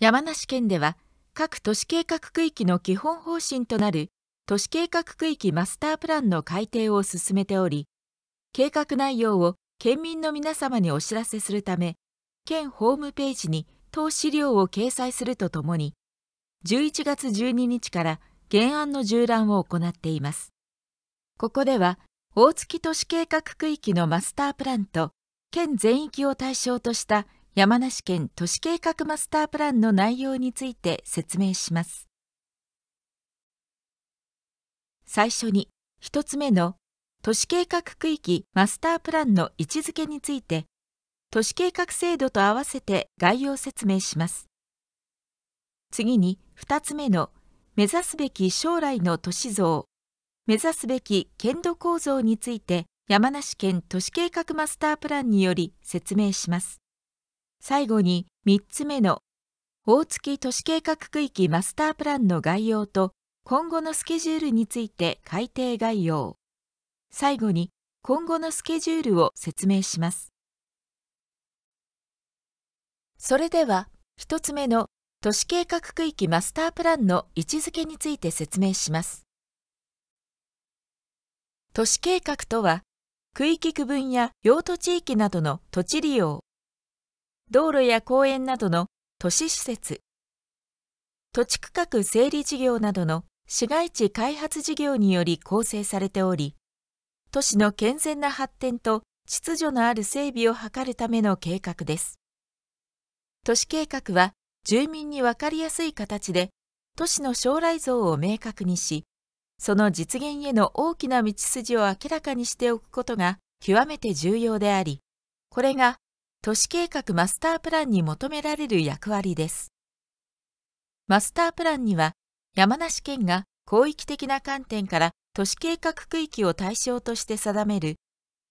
山梨県では各都市計画区域の基本方針となる都市計画区域マスタープランの改定を進めており計画内容を県民の皆様にお知らせするため県ホームページに当資料を掲載するとともに11月12日から原案の縦覧を行っていますここでは大月都市計画区域のマスタープランと県全域を対象とした山梨県都市計画マスタープランの内容について説明します最初に1つ目の都市計画区域マスタープランの位置づけについて都市計画制度と合わせて概要説明します次に2つ目の目指すべき将来の都市像目指すべき県土構造について山梨県都市計画マスタープランにより説明します最後に3つ目の大月都市計画区域マスタープランの概要と今後のスケジュールについて改定概要最後に今後のスケジュールを説明しますそれでは1つ目の都市計画区域マスタープランの位置づけについて説明します都市計画とは区域区分や用途地域などの土地利用道路や公園などの都市施設、土地区画整理事業などの市街地開発事業により構成されており、都市の健全な発展と秩序のある整備を図るための計画です。都市計画は住民にわかりやすい形で都市の将来像を明確にし、その実現への大きな道筋を明らかにしておくことが極めて重要であり、これが都市計画マスタープランに求められる役割です。マスタープランには、山梨県が広域的な観点から都市計画区域を対象として定める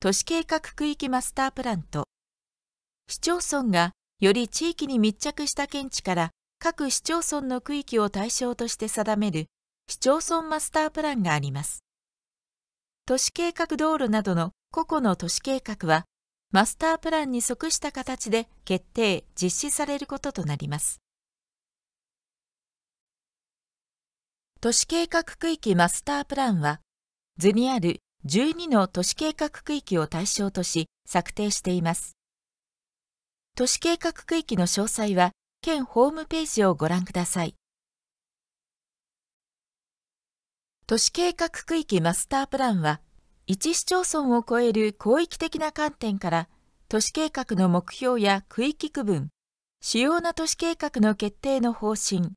都市計画区域マスタープランと、市町村がより地域に密着した県地から各市町村の区域を対象として定める市町村マスタープランがあります。都市計画道路などの個々の都市計画はマスタープランに即した形で決定実施されることとなります都市計画区域マスタープランは図にある12の都市計画区域を対象とし策定しています都市計画区域の詳細は県ホームページをご覧ください都市計画区域マスタープランは1市町村を超える広域的な観点から都市計画の目標や区域区分主要な都市計画の決定の方針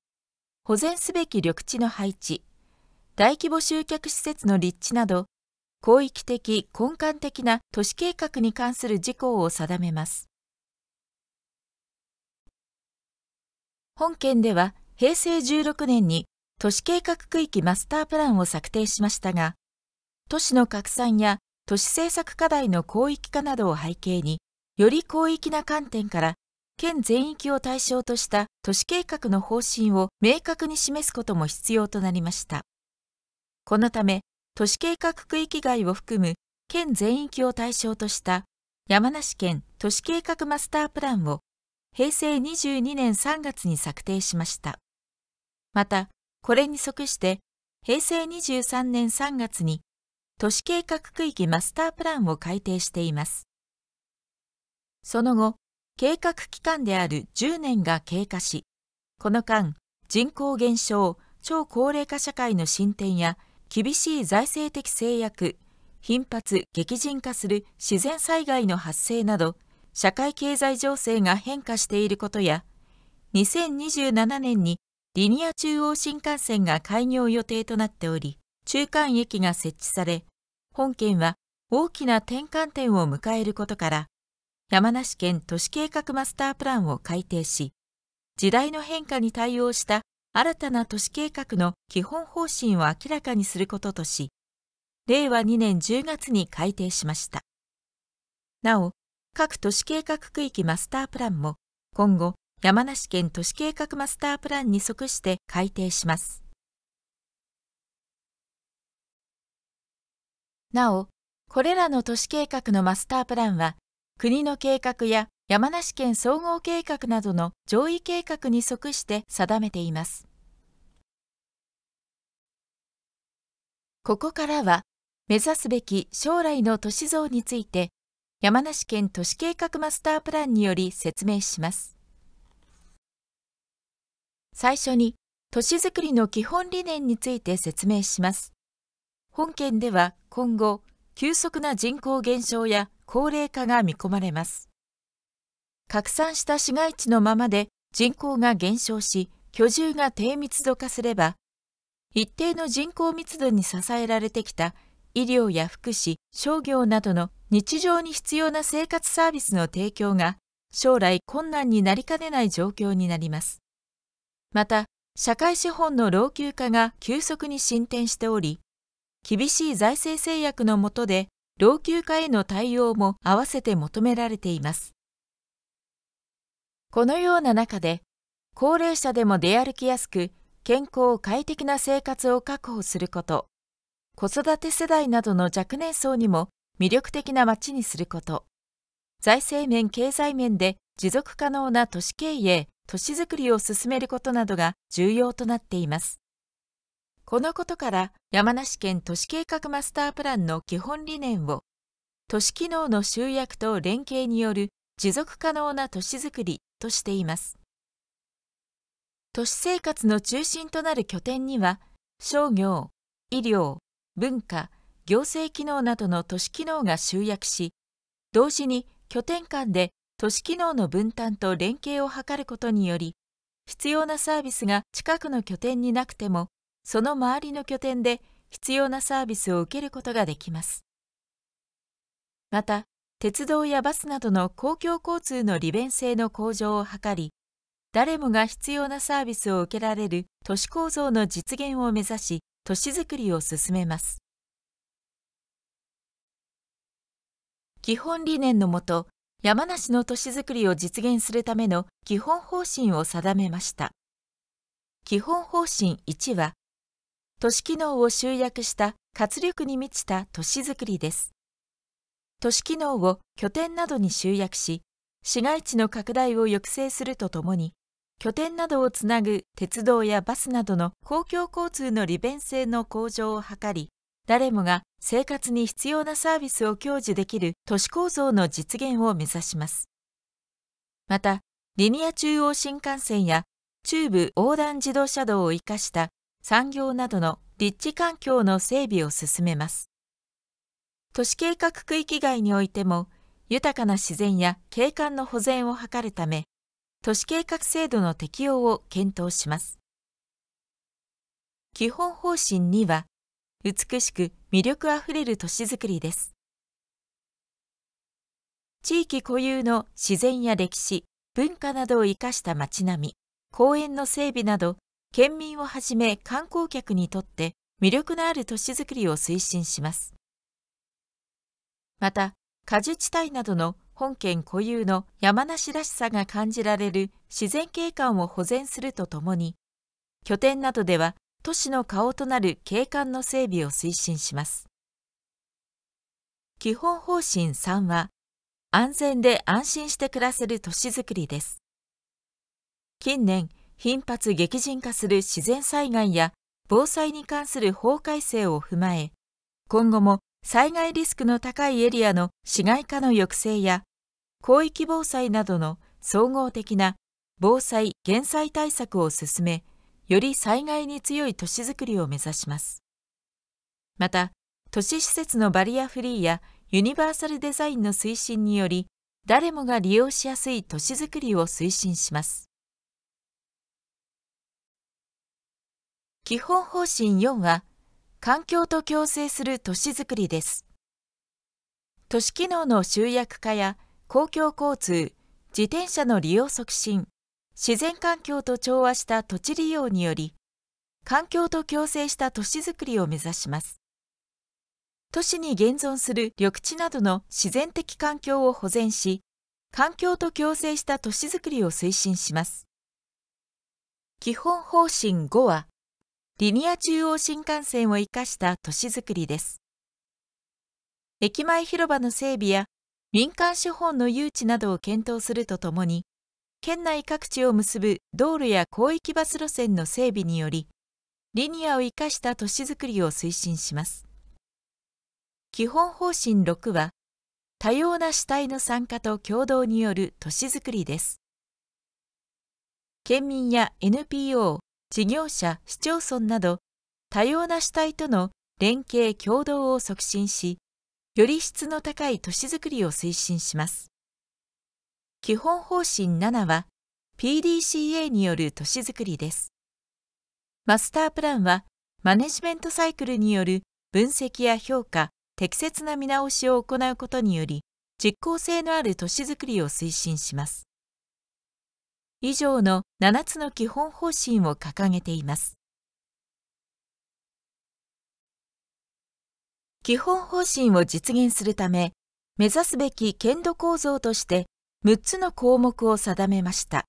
保全すべき緑地の配置大規模集客施設の立地など広域的根幹的な都市計画に関する事項を定めます本県では平成16年に都市計画区域マスタープランを策定しましたが都市の拡散や都市政策課題の広域化などを背景に、より広域な観点から、県全域を対象とした都市計画の方針を明確に示すことも必要となりました。このため、都市計画区域外を含む県全域を対象とした山梨県都市計画マスタープランを平成22年3月に策定しました。また、これに即して平成23年3月に都市計画区域マスタープランを改定しています。その後、計画期間である10年が経過し、この間、人口減少、超高齢化社会の進展や厳しい財政的制約、頻発・激甚化する自然災害の発生など、社会経済情勢が変化していることや、2027年にリニア中央新幹線が開業予定となっており、中間駅が設置され、本県は大きな転換点を迎えることから、山梨県都市計画マスタープランを改定し、時代の変化に対応した新たな都市計画の基本方針を明らかにすることとし、令和2年10月に改定しました。なお、各都市計画区域マスタープランも今後、山梨県都市計画マスタープランに即して改定します。なお、これらの都市計画のマスタープランは、国の計画や山梨県総合計画などの上位計画に即して定めています。ここからは、目指すべき将来の都市像について、山梨県都市計画マスタープランにより説明します。最初に、都市づくりの基本理念について説明します。本県では今後急速な人口減少や高齢化が見込まれます拡散した市街地のままで人口が減少し居住が低密度化すれば一定の人口密度に支えられてきた医療や福祉商業などの日常に必要な生活サービスの提供が将来困難になりかねない状況になりますまた社会資本の老朽化が急速に進展しており厳しい財政制約の下で老朽化への対応も併せて求められています。このような中で、高齢者でも出歩きやすく、健康・快適な生活を確保すること、子育て世代などの若年層にも魅力的な街にすること、財政面・経済面で持続可能な都市経営、都市づくりを進めることなどが重要となっています。このことから山梨県都市計画マスタープランの基本理念を都市機能の集約と連携による持続可能な都市づくりとしています都市生活の中心となる拠点には商業医療文化行政機能などの都市機能が集約し同時に拠点間で都市機能の分担と連携を図ることにより必要なサービスが近くの拠点になくてもその周りの拠点で必要なサービスを受けることができます。また、鉄道やバスなどの公共交通の利便性の向上を図り、誰もが必要なサービスを受けられる都市構造の実現を目指し、都市づくりを進めます。基本理念のもと、山梨の都市づくりを実現するための基本方針を定めました。基本方針1は、都市機能を集約した活力に満ちた都市づくりです。都市機能を拠点などに集約し、市街地の拡大を抑制するとともに、拠点などをつなぐ鉄道やバスなどの公共交通の利便性の向上を図り、誰もが生活に必要なサービスを享受できる都市構造の実現を目指します。また、リニア中央新幹線や中部横断自動車道を生かした産業などの立地環境の整備を進めます。都市計画区域外においても、豊かな自然や景観の保全を図るため、都市計画制度の適用を検討します。基本方針2は、美しく魅力あふれる都市づくりです。地域固有の自然や歴史、文化などを生かした街並み、公園の整備など県民をはじめ観光客にとって魅力のある都市づくりを推進します。また、果樹地帯などの本県固有の山梨らしさが感じられる自然景観を保全するとともに、拠点などでは都市の顔となる景観の整備を推進します。基本方針3は、安全で安心して暮らせる都市づくりです。近年、頻発激甚化する自然災害や防災に関する法改正を踏まえ、今後も災害リスクの高いエリアの市街化の抑制や、広域防災などの総合的な防災・減災対策を進め、より災害に強い都市づくりを目指します。また、都市施設のバリアフリーやユニバーサルデザインの推進により、誰もが利用しやすい都市づくりを推進します。基本方針4は、環境と共生する都市づくりです。都市機能の集約化や公共交通、自転車の利用促進、自然環境と調和した土地利用により、環境と共生した都市づくりを目指します。都市に現存する緑地などの自然的環境を保全し、環境と共生した都市づくりを推進します。基本方針5は、リニア中央新幹線を生かした都市づくりです。駅前広場の整備や民間資本の誘致などを検討するとともに、県内各地を結ぶ道路や広域バス路線の整備により、リニアを生かした都市づくりを推進します。基本方針6は、多様な主体の参加と共同による都市づくりです。県民や NPO、事業者、市町村など多様な主体との連携協働を促進し、より質の高い都市づくりを推進します。基本方針7は PDCA による都市づくりです。マスタープランはマネジメントサイクルによる分析や評価、適切な見直しを行うことにより実効性のある都市づくりを推進します。以上の7つの基本方針を掲げています。基本方針を実現するため、目指すべき剣道構造として6つの項目を定めました。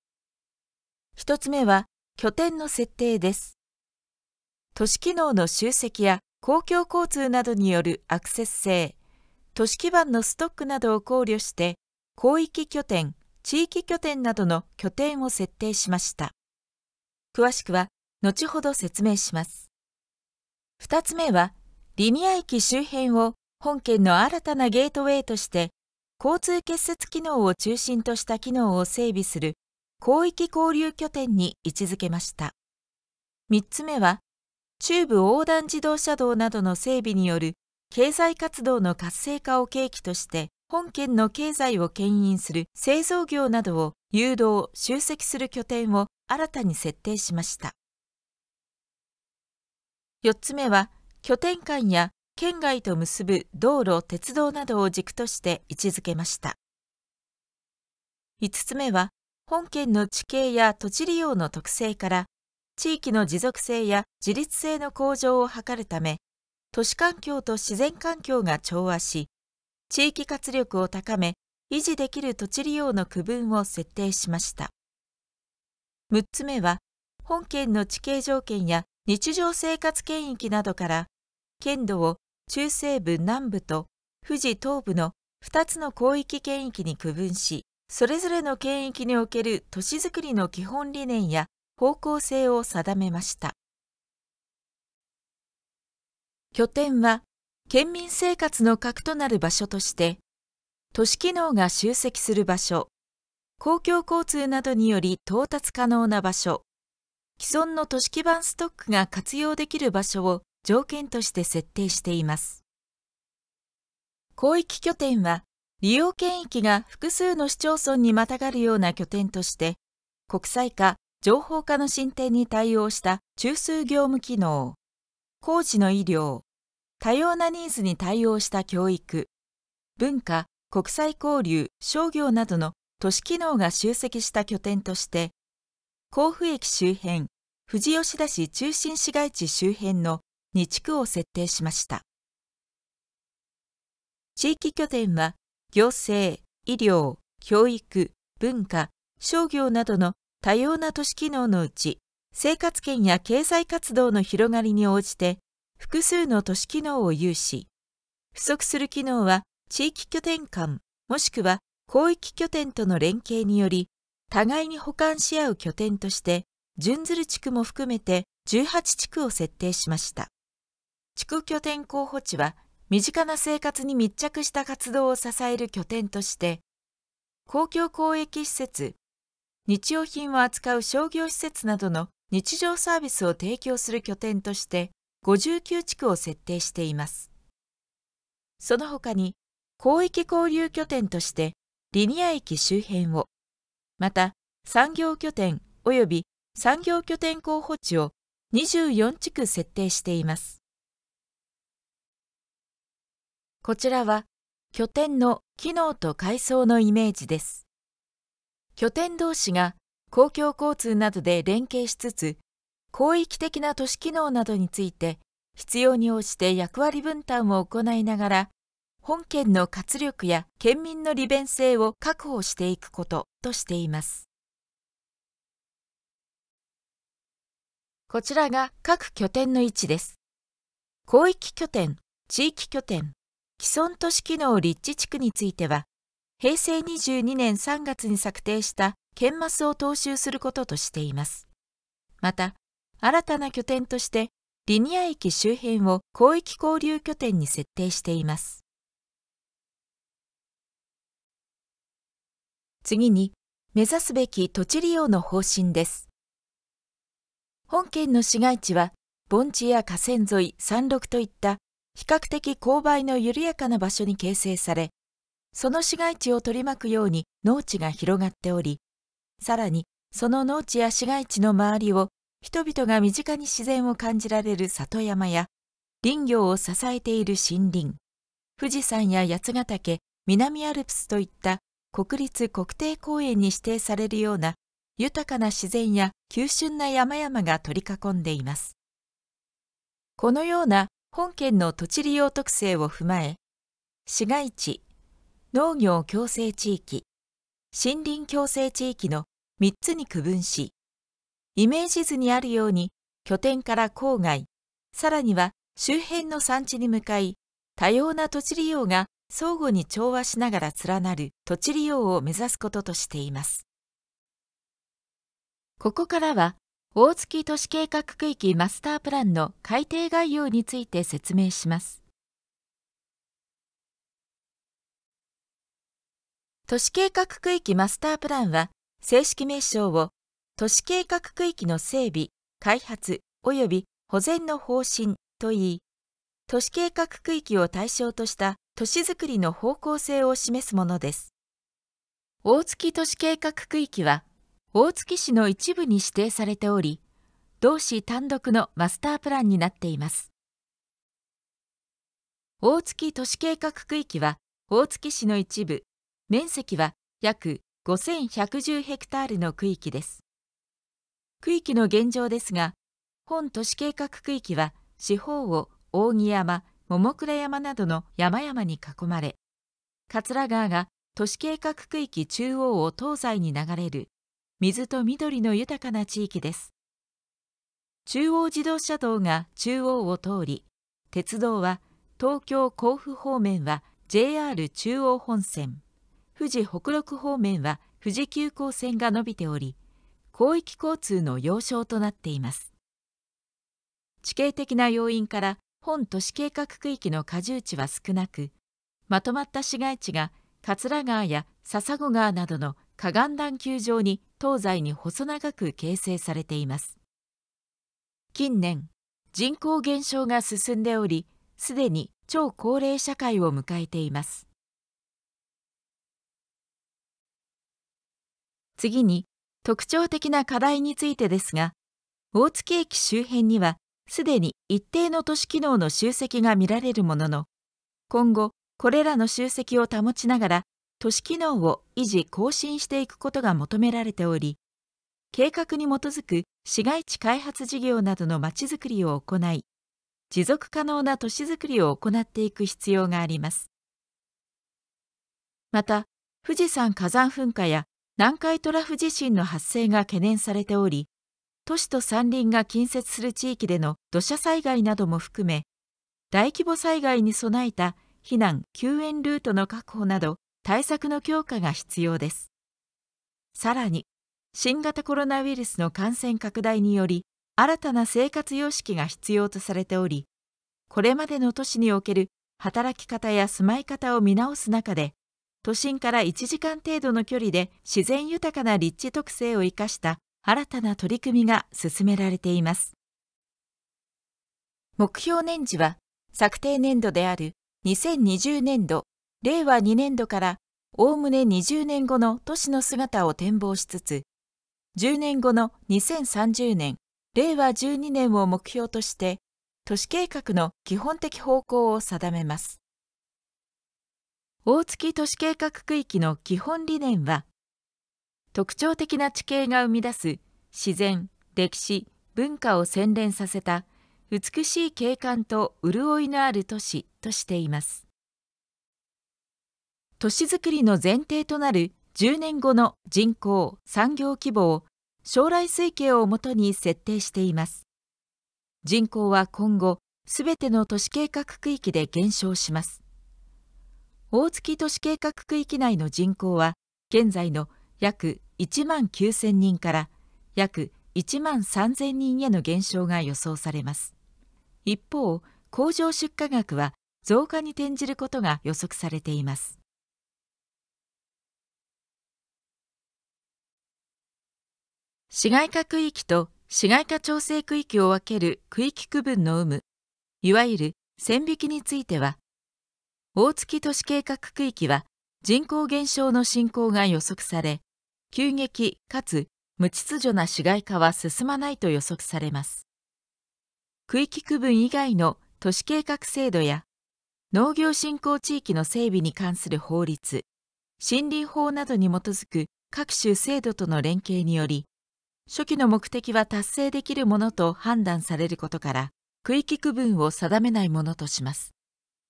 1つ目は、拠点の設定です。都市機能の集積や公共交通などによるアクセス性、都市基盤のストックなどを考慮して、広域拠点、地域拠点などの拠点を設定しました。詳しくは後ほど説明します。2つ目は、リニア駅周辺を本県の新たなゲートウェイとして、交通結節機能を中心とした機能を整備する広域交流拠点に位置づけました。3つ目は、中部横断自動車道などの整備による経済活動の活性化を契機として、本県の経済を牽引する製造業などを誘導・集積する拠点を新たに設定しました。4つ目は、拠点間や県外と結ぶ道路・鉄道などを軸として位置づけました。5つ目は、本県の地形や土地利用の特性から、地域の持続性や自立性の向上を図るため、都市環境と自然環境が調和し、地域活力を高め、維持できる土地利用の区分を設定しました。6つ目は、本県の地形条件や日常生活圏域などから、県土を中西部南部と富士東部の2つの広域圏域に区分し、それぞれの圏域における都市づくりの基本理念や方向性を定めました。拠点は県民生活の核となる場所として、都市機能が集積する場所、公共交通などにより到達可能な場所、既存の都市基盤ストックが活用できる場所を条件として設定しています。広域拠点は、利用圏域が複数の市町村にまたがるような拠点として、国際化、情報化の進展に対応した中枢業務機能、工事の医療、多様なニーズに対応した教育、文化、国際交流、商業などの都市機能が集積した拠点として、甲府駅周辺、富士吉田市中心市街地周辺の2地区を設定しました。地域拠点は、行政、医療、教育、文化、商業などの多様な都市機能のうち、生活圏や経済活動の広がりに応じて複数の都市機能を有し、不足する機能は地域拠点間もしくは広域拠点との連携により、互いに補完し合う拠点として、純ずる地区も含めて18地区を設定しました。地区拠点候補地は、身近な生活に密着した活動を支える拠点として、公共公益施設、日用品を扱う商業施設などの日常サービスを提供する拠点として、59地区を設定しています。その他に広域交流拠点としてリニア駅周辺を、また産業拠点及び産業拠点候補地を24地区設定しています。こちらは拠点の機能と階層のイメージです。拠点同士が公共交通などで連携しつつ、広域的な都市機能などについて必要に応じて役割分担を行いながら本県の活力や県民の利便性を確保していくこととしていますこちらが各拠点の位置です広域拠点地域拠点既存都市機能立地地区については平成22年3月に策定した県マスを踏襲することとしていますまた新たな拠点としてリニア駅周辺を広域交流拠点に設定しています。次に、目指すべき土地利用の方針です。本県の市街地は、盆地や河川沿い、山麓といった比較的勾配の緩やかな場所に形成され、その市街地を取り巻くように農地が広がっており、さらにその農地や市街地の周りを人々が身近に自然を感じられる里山や、林業を支えている森林、富士山や八ヶ岳、南アルプスといった国立国定公園に指定されるような豊かな自然や急峻な山々が取り囲んでいます。このような本県の土地利用特性を踏まえ、市街地、農業共生地域、森林共生地域の3つに区分し、イメージ図にあるように、拠点から郊外、さらには周辺の産地に向かい、多様な土地利用が相互に調和しながら連なる土地利用を目指すこととしています。ここからは、大月都市計画区域マスタープランの改定概要について説明します。都市計画区域マスタープランは、正式名称を都市計画区域の整備、開発及び保全の方針といい、都市計画区域を対象とした都市づくりの方向性を示すものです。大月都市計画区域は、大月市の一部に指定されており、同市単独のマスタープランになっています。大月都市計画区域は大月市の一部面積は約5110ヘクタールの区域です区域の現状ですが、本都市計画区域は四方を扇山、桃倉山などの山々に囲まれ、桂川が都市計画区域中央を東西に流れる水と緑の豊かな地域です。中央自動車道が中央を通り、鉄道は東京甲府方面は JR 中央本線、富士北陸方面は富士急行線が伸びており、広域交通の要衝となっています地形的な要因から本都市計画区域の果重地は少なくまとまった市街地が桂川や笹子川などの河岸段丘上に東西に細長く形成されています近年人口減少が進んでおりすでに超高齢社会を迎えています次に特徴的な課題についてですが、大月駅周辺にはすでに一定の都市機能の集積が見られるものの、今後、これらの集積を保ちながら、都市機能を維持・更新していくことが求められており、計画に基づく市街地開発事業などのまちづくりを行い、持続可能な都市づくりを行っていく必要があります。また、富士山火山噴火や南海トラフ地震の発生が懸念されており、都市と山林が近接する地域での土砂災害なども含め、大規模災害に備えた避難・救援ルートの確保など、対策の強化が必要です。さらに、新型コロナウイルスの感染拡大により、新たな生活様式が必要とされており、これまでの都市における働き方や住まい方を見直す中で、都心から1時間程度の距離で自然豊かな立地特性を生かした新たな取り組みが進められています。目標年次は策定年度である2020年度、令和2年度からおおむね20年後の都市の姿を展望しつつ、10年後の2030年、令和12年を目標として、都市計画の基本的方向を定めます。大月都市計画区域の基本理念は特徴的な地形が生み出す自然歴史文化を洗練させた美しい景観と潤いのある都市としています都市づくりの前提となる10年後の人口産業規模を将来推計をもとに設定しています人口は今後すべての都市計画区域で減少します大月都市計画区域内の人口は現在の約1万9000人から約1万3000人への減少が予想されます一方工場出荷額は増加に転じることが予測されています市街化区域と市街化調整区域を分ける区域区分の有無いわゆる線引きについては大月都市計画区域は人口減少の進行が予測され、急激かつ無秩序な市街化は進まないと予測されます。区域区分以外の都市計画制度や農業振興地域の整備に関する法律、森林法などに基づく各種制度との連携により、初期の目的は達成できるものと判断されることから、区域区分を定めないものとします。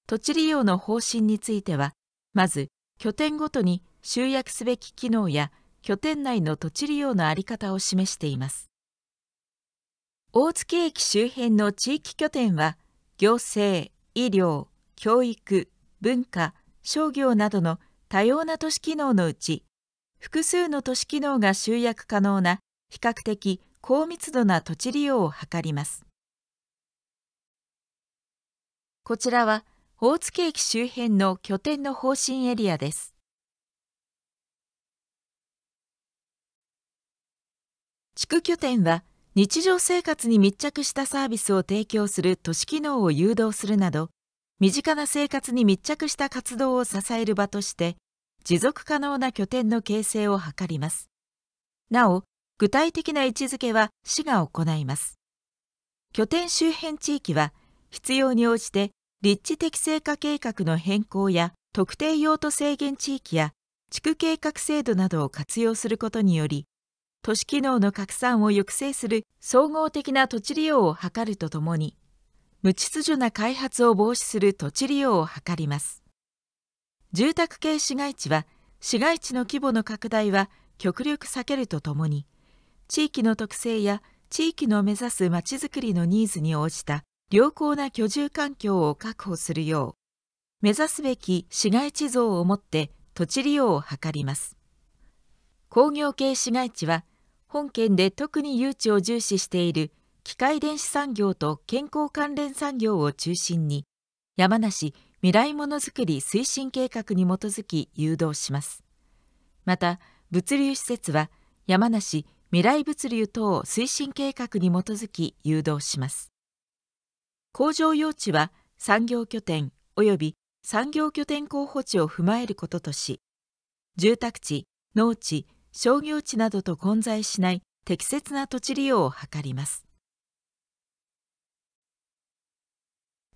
土地利用の方針についてはまず拠点ごとに集約すべき機能や拠点内の土地利用の在り方を示しています大月駅周辺の地域拠点は行政医療教育文化商業などの多様な都市機能のうち複数の都市機能が集約可能な比較的高密度な土地利用を図りますこちらは大月駅周辺の拠点の方針エリアです。地区拠点は日常生活に密着したサービスを提供する都市機能を誘導するなど身近な生活に密着した活動を支える場として持続可能な拠点の形成を図りますなお具体的な位置づけは市が行います拠点周辺地域は必要に応じて立地適正化計画の変更や特定用途制限地域や地区計画制度などを活用することにより都市機能の拡散を抑制する総合的な土地利用を図るとともに無秩序な開発を防止する土地利用を図ります住宅系市街地は市街地の規模の拡大は極力避けるとともに地域の特性や地域の目指すまちづくりのニーズに応じた良好な居住環境を確保するよう目指すべき市街地像をもって土地利用を図ります工業系市街地は本県で特に誘致を重視している機械電子産業と健康関連産業を中心に山梨未来ものづくり推進計画に基づき誘導しますまた物流施設は山梨未来物流等推進計画に基づき誘導します工場用地は産業拠点及び産業拠点候補地を踏まえることとし、住宅地、農地、商業地などと混在しない適切な土地利用を図ります。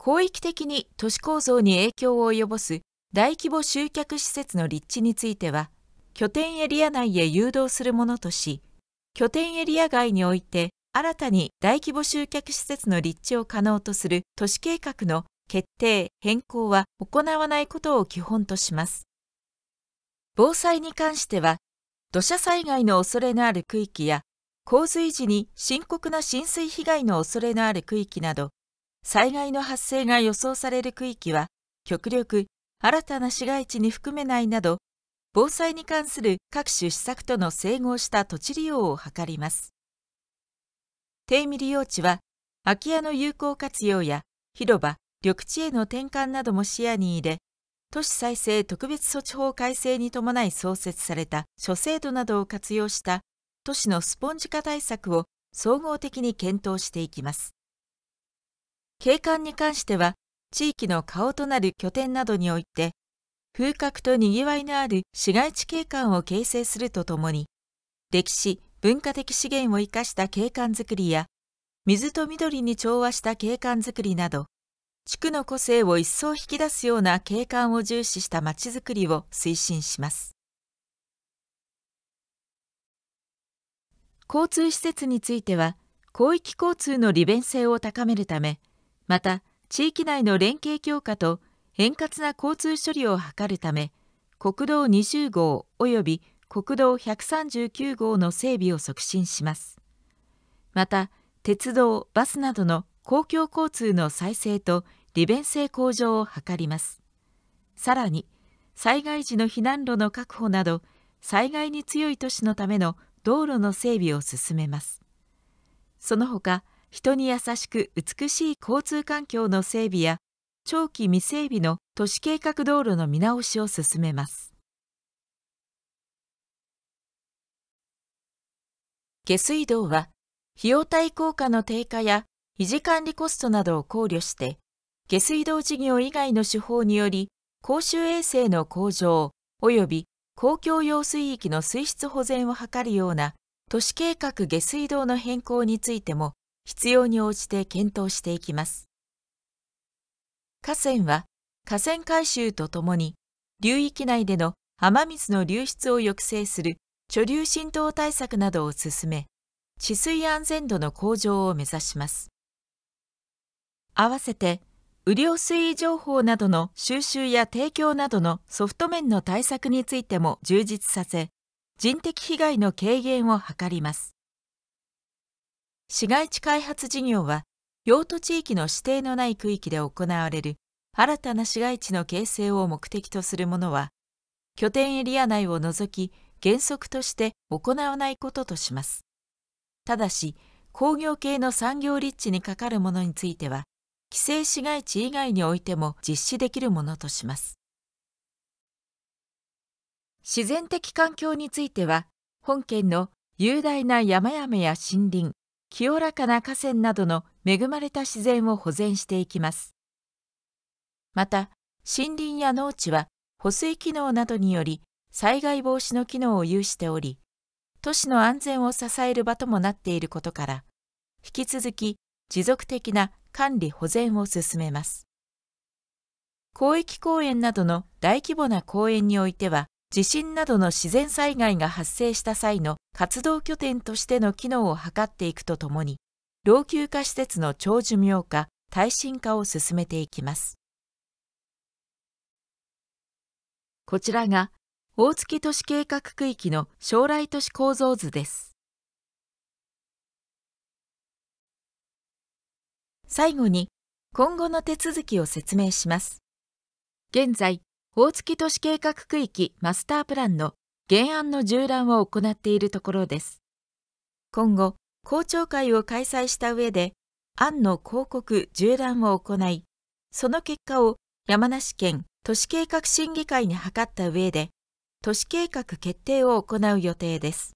広域的に都市構造に影響を及ぼす大規模集客施設の立地については、拠点エリア内へ誘導するものとし、拠点エリア外において新たに大規模集客施設の立地を可能とする都市計画の決定・変更は行わないことを基本とします。防災に関しては、土砂災害の恐れのある区域や、洪水時に深刻な浸水被害の恐れのある区域など、災害の発生が予想される区域は、極力新たな市街地に含めないなど、防災に関する各種施策との整合した土地利用を図ります。低未利用地は空き家の有効活用や広場、緑地への転換なども視野に入れ、都市再生特別措置法改正に伴い創設された諸制度などを活用した都市のスポンジ化対策を総合的に検討していきます。景観に関しては、地域の顔となる拠点などにおいて、風格とにぎわいのある市街地景観を形成するとともに、歴史、文化的資源を生かした景観づくりや、水と緑に調和した景観づくりなど、地区の個性を一層引き出すような景観を重視したまちづくりを推進します。交通施設については、広域交通の利便性を高めるため、また地域内の連携強化と円滑な交通処理を図るため、国道20号及び国道139号の整備を促進しますまた鉄道バスなどの公共交通の再生と利便性向上を図りますさらに災害時の避難路の確保など災害に強い都市のための道路の整備を進めますその他人に優しく美しい交通環境の整備や長期未整備の都市計画道路の見直しを進めます下水道は、費用対効果の低下や維持管理コストなどを考慮して、下水道事業以外の手法により、公衆衛生の向上及び公共用水域の水質保全を図るような都市計画下水道の変更についても必要に応じて検討していきます。河川は河川改修とともに流域内での雨水の流出を抑制する貯留浸透対策などを進め、治水安全度の向上を目指します。合わせて、雨量水位情報などの収集や提供などのソフト面の対策についても充実させ、人的被害の軽減を図ります。市街地開発事業は、用途地域の指定のない区域で行われる新たな市街地の形成を目的とするものは、拠点エリア内を除き原則として行わないこととします。ただし、工業系の産業立地にかかるものについては、規制市街地以外においても実施できるものとします。自然的環境については、本県の雄大な山々や森林、清らかな河川などの恵まれた自然を保全していきます。また、森林や農地は保水機能などにより災害防止の機能を有しており、都市の安全を支える場ともなっていることから、引き続き持続的な管理保全を進めます。広域公園などの大規模な公園においては、地震などの自然災害が発生した際の活動拠点としての機能を図っていくとともに、老朽化施設の長寿命化、耐震化を進めていきます。こちらが大月都市計画区域の将来都市構造図です最後に今後の手続きを説明します現在大月都市計画区域マスタープランの原案の縦覧を行っているところです今後公聴会を開催した上で案の広告縦覧を行いその結果を山梨県都市計画審議会に諮った上で都市計画決定を行う予定です。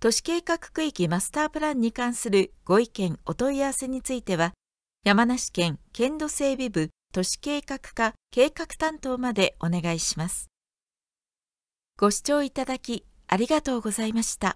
都市計画区域マスタープランに関するご意見お問い合わせについては、山梨県県土整備部都市計画課計画担当までお願いします。ご視聴いただきありがとうございました。